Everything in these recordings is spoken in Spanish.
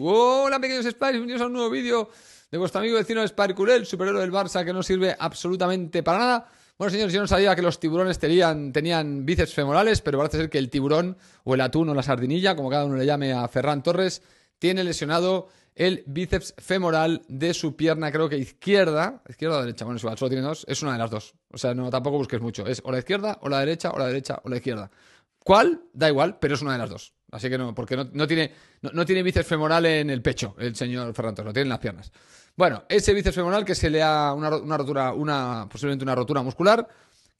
Hola pequeños Spice, bienvenidos a un nuevo vídeo de vuestro amigo vecino el superhéroe del Barça que no sirve absolutamente para nada. Bueno señores, yo no sabía que los tiburones tenían, bíceps femorales, pero parece ser que el tiburón o el atún o la sardinilla, como cada uno le llame a Ferran Torres, tiene lesionado el bíceps femoral de su pierna, creo que izquierda, izquierda o derecha, bueno, igual, solo tiene dos, es una de las dos. O sea, no, tampoco busques mucho, es o la izquierda, o la derecha, o la derecha, o la izquierda. ¿Cuál? Da igual, pero es una de las dos. Así que no, porque no, tiene, no, tiene bíceps femoral en el pecho el señor Ferran lo tiene en las piernas. Bueno, ese bíceps femoral que se le ha una, una rotura, una, posiblemente una rotura muscular,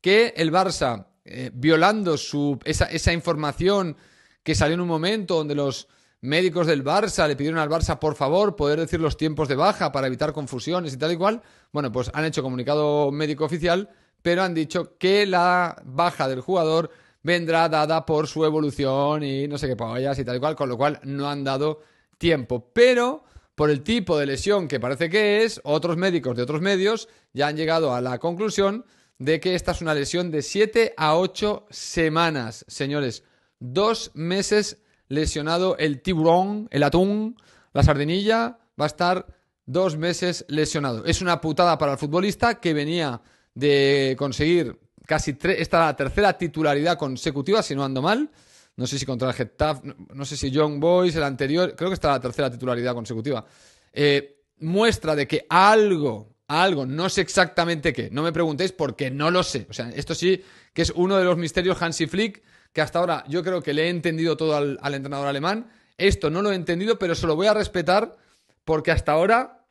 que el Barça, eh, violando su, esa, esa información que salió en un momento donde los médicos del Barça le pidieron al Barça, por favor, poder decir los tiempos de baja para evitar confusiones y tal y cual, bueno, pues han hecho comunicado médico oficial, pero han dicho que la baja del jugador vendrá dada por su evolución y no sé qué pollas y tal y cual, con lo cual no han dado tiempo. Pero por el tipo de lesión que parece que es, otros médicos de otros medios ya han llegado a la conclusión de que esta es una lesión de 7 a 8 semanas. Señores, dos meses lesionado el tiburón, el atún, la sardinilla, va a estar dos meses lesionado. Es una putada para el futbolista que venía de conseguir casi esta la tercera titularidad consecutiva, si no ando mal. No sé si contra el Getafe, no, sé si Young Boys, el anterior, creo que está la tercera titularidad consecutiva. Eh, muestra de que algo, algo, no sé exactamente qué, no me preguntéis porque no lo sé. O sea, esto sí que es uno de los misterios Hansi Flick, que hasta ahora yo creo que le he entendido todo al entrenador alemán. Esto no lo he entendido, pero se lo voy a respetar porque hasta ahora,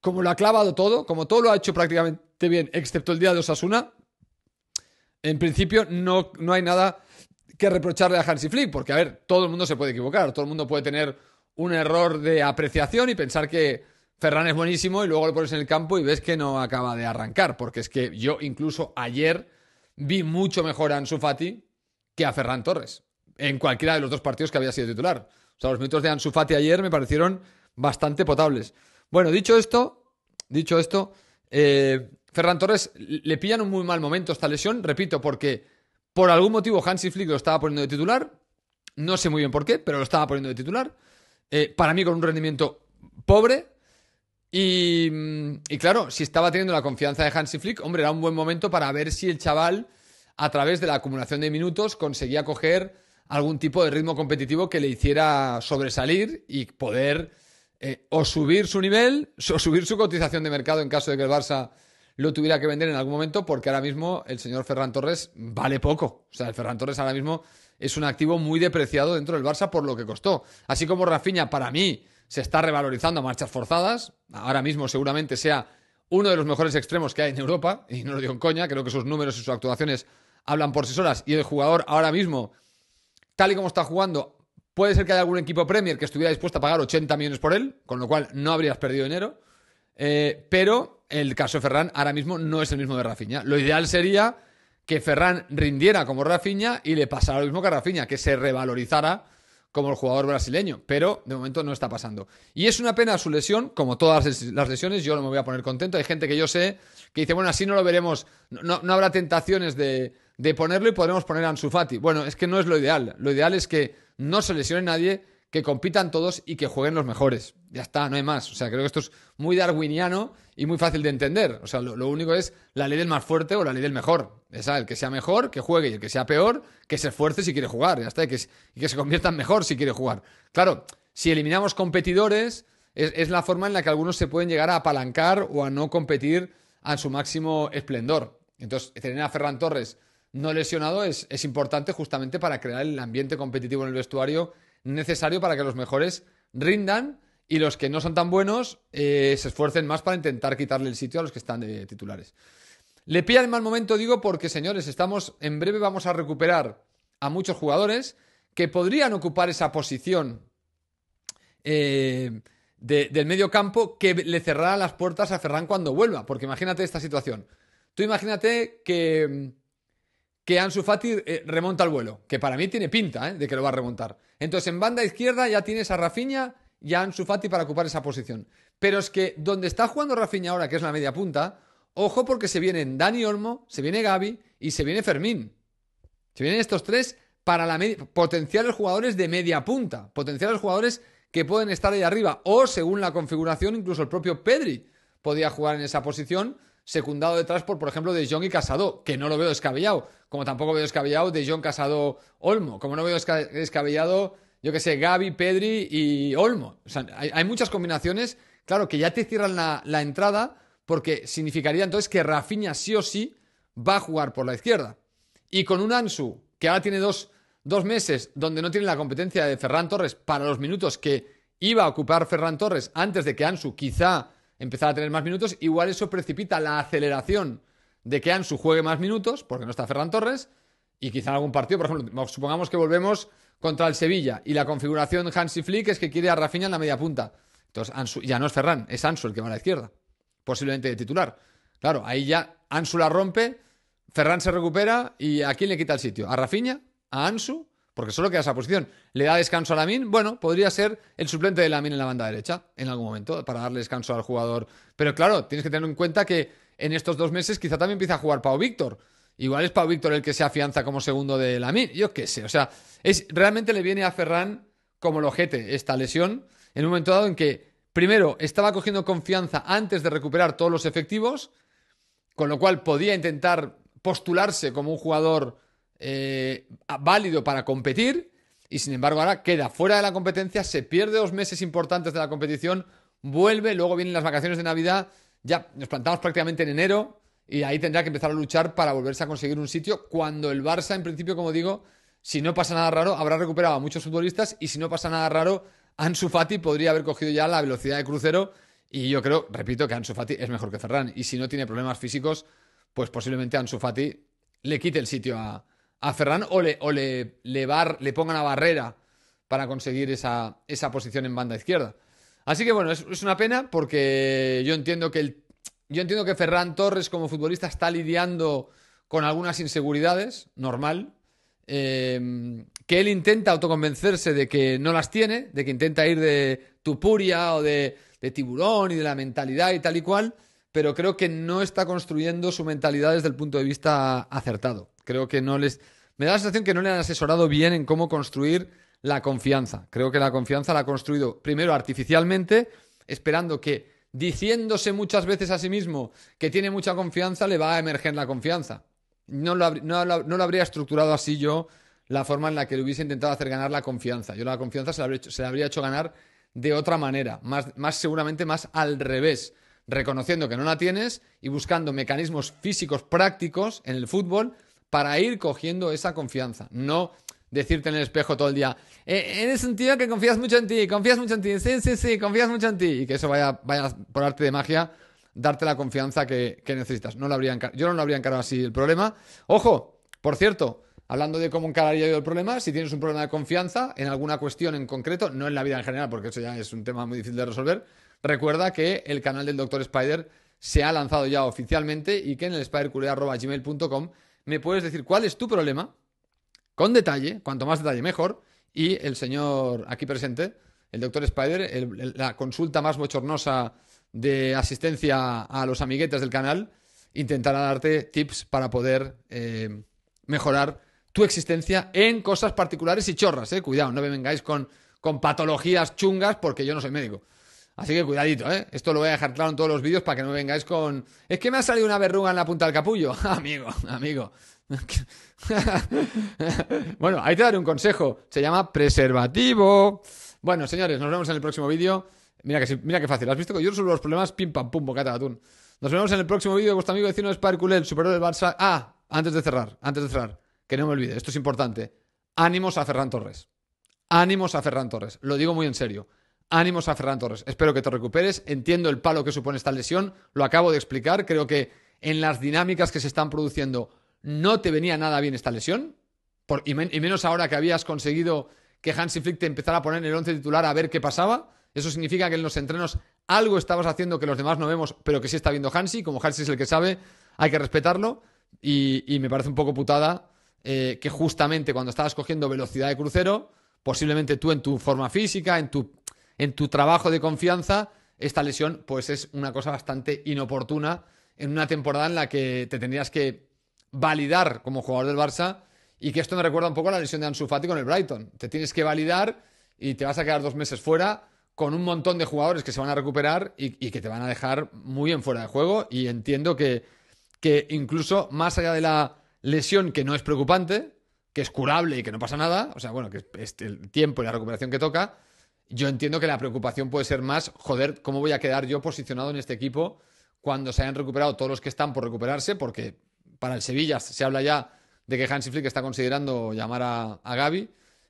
como lo ha clavado todo, como todo lo ha hecho prácticamente bien, excepto el día de Osasuna, en principio no, no hay nada que reprocharle a Hansi Flick, porque a ver, todo el mundo se puede equivocar, todo el mundo puede tener un error de apreciación y pensar que Ferran es buenísimo y luego lo pones en el campo y ves que no acaba de arrancar, porque es que yo incluso ayer vi mucho mejor a Ansu Fati que a Ferran Torres en cualquiera de los dos partidos que había sido titular. O sea, los minutos de Ansu ayer me parecieron bastante potables. Bueno, dicho esto, dicho esto, eh, Ferran Torres le pillan un muy mal momento esta lesión, repito, porque por algún motivo Hansi Flick lo estaba poniendo de titular, no sé muy bien por qué, pero lo estaba poniendo de titular, eh, para mí con un rendimiento pobre, y, claro, si estaba teniendo la confianza de Hansi Flick, hombre, era un buen momento para ver si el chaval, a través de la acumulación de minutos, conseguía coger algún tipo de ritmo competitivo que le hiciera sobresalir y poder eh, o subir su nivel o subir su cotización de mercado en caso de que el Barça lo tuviera que vender en algún momento porque ahora mismo el señor Ferran Torres vale poco. O sea, el Ferran Torres ahora mismo es un activo muy depreciado dentro del Barça por lo que costó. Así como Rafinha, para mí, se está revalorizando a marchas forzadas. Ahora mismo seguramente sea uno de los mejores extremos que hay en Europa, y no lo digo en coña, creo que sus números y sus actuaciones hablan por sí solas. Y el jugador ahora mismo, tal y como está jugando, puede ser que haya algún equipo Premier que estuviera dispuesto a pagar 80 millones por él, con lo cual no habrías perdido dinero. Eh, pero el caso de Ferran ahora mismo no es el mismo de Rafinha. Lo ideal sería que Ferran rindiera como Rafinha y le pasara lo mismo que a Rafinha, que se revalorizara como el jugador brasileño, pero de momento no está pasando. Y es una pena su lesión, como todas las lesiones, yo no me voy a poner contento. Hay gente que yo sé que dice, bueno, así no lo veremos, no, habrá tentaciones de, de, ponerlo y podremos poner a Ansu Fati. Bueno, es que no es lo ideal. Lo ideal es que no se lesione nadie que compitan todos y que jueguen los mejores. Ya está, no hay más. O sea, creo que esto es muy darwiniano y muy fácil de entender. O sea, lo, único es la ley del más fuerte o la ley del mejor. Esa, el que sea mejor, que juegue, y el que sea peor, que se esfuerce si quiere jugar. Ya está, y que, que se convierta en mejor si quiere jugar. Claro, si eliminamos competidores, es, la forma en la que algunos se pueden llegar a apalancar o a no competir a su máximo esplendor. Entonces, tener a Ferran Torres no lesionado es importante justamente para crear el ambiente competitivo en el vestuario necesario para que los mejores rindan y los que no son tan buenos eh, se esfuercen más para intentar quitarle el sitio a los que están de titulares. Le pilla el mal momento, digo, porque señores, estamos en breve vamos a recuperar a muchos jugadores que podrían ocupar esa posición eh, del medio campo que le cerrará las puertas a Ferran cuando vuelva. Porque imagínate esta situación. Tú imagínate que, que Ansu Fati eh, remonta el vuelo, que para mí tiene pinta de que lo va a remontar. Entonces, en banda izquierda ya tienes a Rafinha y a Ansu Fati para ocupar esa posición. Pero es que donde está jugando Rafinha ahora, que es la media punta, ojo porque se vienen Dani Olmo, se viene Gaby y se viene Fermín. Se vienen estos tres para la potenciales jugadores de media punta, potenciales jugadores que pueden estar ahí arriba o según la configuración incluso el propio Pedri podía jugar en esa posición secundado detrás por, por ejemplo, De Jong y Casado, que no lo veo descabellado, como tampoco veo descabellado De Jong, Casado, Olmo, como no veo descabellado, yo que sé, Gaby, Pedri y Olmo. O sea, hay, muchas combinaciones, claro, que ya te cierran la, entrada, porque significaría entonces que Rafinha sí o sí va a jugar por la izquierda. Y con un Ansu, que ahora tiene dos, dos meses donde no tiene la competencia de Ferran Torres para los minutos que iba a ocupar Ferran Torres antes de que Ansu quizá empezar a tener más minutos, igual eso precipita la aceleración de que Ansu juegue más minutos, porque no está Ferran Torres, y quizá en algún partido, por ejemplo, supongamos que volvemos contra el Sevilla y la configuración Hansi Flick es que quiere a Rafinha en la media punta. Entonces Ansu, ya no es Ferran, es Ansu el que va a la izquierda, posiblemente de titular. Claro, ahí ya Ansu la rompe, Ferran se recupera y ¿a quién le quita el sitio? ¿A Rafinha? ¿A Ansu? porque solo queda esa posición. ¿Le da descanso a Lamin? Bueno, podría ser el suplente de Lamin en la banda derecha en algún momento para darle descanso al jugador. Pero claro, tienes que tener en cuenta que en estos dos meses quizá también empieza a jugar Pau Víctor. Igual es Pau Víctor el que se afianza como segundo de Lamin. Yo qué sé, o sea, es, realmente le viene a Ferran como lo esta lesión en un momento dado en que, primero, estaba cogiendo confianza antes de recuperar todos los efectivos, con lo cual podía intentar postularse como un jugador eh, válido para competir y sin embargo ahora queda fuera de la competencia, se pierde dos meses importantes de la competición, vuelve, luego vienen las vacaciones de Navidad, ya nos plantamos prácticamente en enero y ahí tendrá que empezar a luchar para volverse a conseguir un sitio cuando el Barça, en principio, como digo, si no pasa nada raro, habrá recuperado a muchos futbolistas y si no pasa nada raro, Ansu Fati podría haber cogido ya la velocidad de crucero y yo creo, repito, que Ansu Fati es mejor que Ferran y si no tiene problemas físicos, pues posiblemente Ansu Fati le quite el sitio a, a Ferran o le, o le, le, pongan a barrera para conseguir esa, esa, posición en banda izquierda. Así que bueno, es, una pena porque yo entiendo que yo entiendo que Ferran Torres como futbolista está lidiando con algunas inseguridades, normal, em, que él intenta autoconvencerse de que no las tiene, de que intenta ir de Tupuria o de, de tiburón y de la mentalidad y tal y cual, pero creo que no está construyendo su mentalidad desde el punto de vista acertado. Creo que no les. Me da la sensación que no le han asesorado bien en cómo construir la confianza. Creo que la confianza la ha construido primero artificialmente, esperando que diciéndose muchas veces a sí mismo que tiene mucha confianza, le va a emerger la confianza. No lo, no, lo, habría estructurado así yo la forma en la que le hubiese intentado hacer ganar la confianza. Yo la confianza se la habría hecho, ganar de otra manera, más, más seguramente más al revés, reconociendo que no la tienes y buscando mecanismos físicos prácticos en el fútbol para ir cogiendo esa confianza. No decirte en el espejo todo el día, eh, en eres un tío que confías mucho en ti, confías mucho en ti, sí, sí, sí, confías mucho en ti. Y que eso vaya, vaya por arte de magia, darte la confianza que, necesitas. No lo yo no lo habría encarado así el problema. Ojo, por cierto, hablando de cómo encararía yo el problema, si tienes un problema de confianza en alguna cuestión en concreto, no en la vida en general, porque eso ya es un tema muy difícil de resolver, recuerda que el canal del Dr. Spider se ha lanzado ya oficialmente y que en el spidercuridad.com me puedes decir cuál es tu problema, con detalle, cuanto más detalle mejor, y el señor aquí presente, el doctor Spider, la consulta más bochornosa de asistencia a los amiguetes del canal, intentará darte tips para poder eh, mejorar tu existencia en cosas particulares y chorras, ¿eh? Cuidado, no me vengáis con, con patologías chungas porque yo no soy médico. Así que cuidadito, ¿eh? Esto lo voy a dejar claro en todos los vídeos para que no me vengáis con... Es que me ha salido una verruga en la punta del capullo. amigo, amigo. bueno, ahí te daré un consejo. Se llama preservativo. Bueno, señores, nos vemos en el próximo vídeo. Mira que, fácil. ¿Has visto que yo resuelvo los problemas? Pim, pam, pum, bocata de atún. Nos vemos en el próximo vídeo de vuestro amigo vecino El superior del Barça. Ah, antes de cerrar, antes de cerrar. Que no me olvide, esto es importante. Ánimos a Ferran Torres. Ánimos a Ferran Torres. Lo digo muy en serio. Ánimos a Ferran Torres. Espero que te recuperes. Entiendo el palo que supone esta lesión. Lo acabo de explicar. Creo que en las dinámicas que se están produciendo no te venía nada bien esta lesión. y, menos ahora que habías conseguido que Hansi Flick te empezara a poner en el once titular a ver qué pasaba. Eso significa que en los entrenos algo estabas haciendo que los demás no vemos, pero que sí está viendo Hansi. Como Hansi es el que sabe, hay que respetarlo. Y, me parece un poco putada eh, que justamente cuando estabas cogiendo velocidad de crucero, posiblemente tú en tu forma física, en tu en tu trabajo de confianza, esta lesión pues es una cosa bastante inoportuna en una temporada en la que te tendrías que validar como jugador del Barça y que esto me recuerda un poco a la lesión de Ansu Fati con el Brighton. Te tienes que validar y te vas a quedar dos meses fuera con un montón de jugadores que se van a recuperar y, que te van a dejar muy en fuera de juego y entiendo que, que incluso más allá de la lesión que no es preocupante, que es curable y que no pasa nada, o sea, bueno, que es el tiempo y la recuperación que toca, yo entiendo que la preocupación puede ser más, joder, ¿cómo voy a quedar yo posicionado en este equipo cuando se hayan recuperado todos los que están por recuperarse? Porque para el Sevilla se habla ya de que Hansi Flick está considerando llamar a, a Gaby.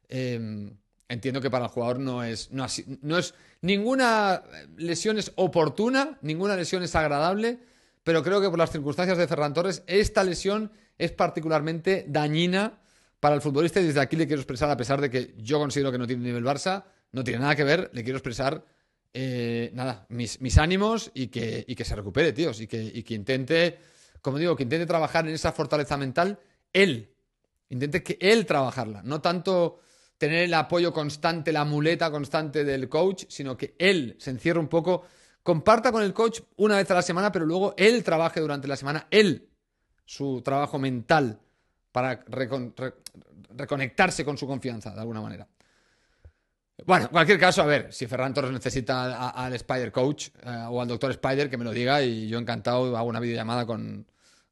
Em, entiendo que para el jugador no es, no, no es. Ninguna lesión es oportuna, ninguna lesión es agradable, pero creo que por las circunstancias de Ferran Torres, esta lesión es particularmente dañina para el futbolista y desde aquí le quiero expresar, a pesar de que yo considero que no tiene nivel Barça, no tiene nada que ver, le quiero expresar eh, nada, mis, ánimos y que, se recupere, tíos, y que, intente, como digo, que intente trabajar en esa fortaleza mental él, intente que él trabajarla, no tanto tener el apoyo constante, la muleta constante del coach, sino que él se encierre un poco, comparta con el coach una vez a la semana, pero luego él trabaje durante la semana, él, su trabajo mental para reconectarse con su confianza, de alguna manera. Bueno, en cualquier caso, a ver, si Ferran Torres necesita al, Spider Coach eh, o al Doctor Spider, que me lo diga y yo encantado hago una videollamada con,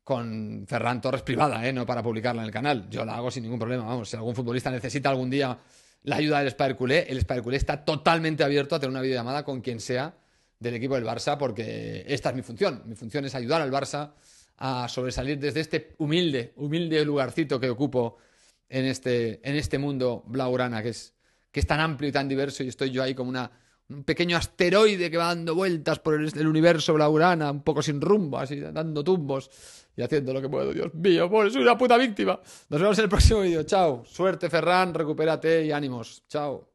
con Ferran Torres privada, eh, no para publicarla en el canal. Yo la hago sin ningún problema. Vamos, si algún futbolista necesita algún día la ayuda del Spider Culé, el Spider Culé está totalmente abierto a tener una videollamada con quien sea del equipo del Barça, porque esta es mi función. Mi función es ayudar al Barça a sobresalir desde este humilde, humilde lugarcito que ocupo en este, en este mundo blaugrana que es que es tan amplio y tan diverso y estoy yo ahí como una, un pequeño asteroide que va dando vueltas por el, el universo blaurana, un poco sin rumbo, así dando tumbos y haciendo lo que puedo. Dios mío, por pues, soy una puta víctima. Nos vemos en el próximo vídeo. Chao. Suerte, Ferran, recupérate y ánimos. Chao.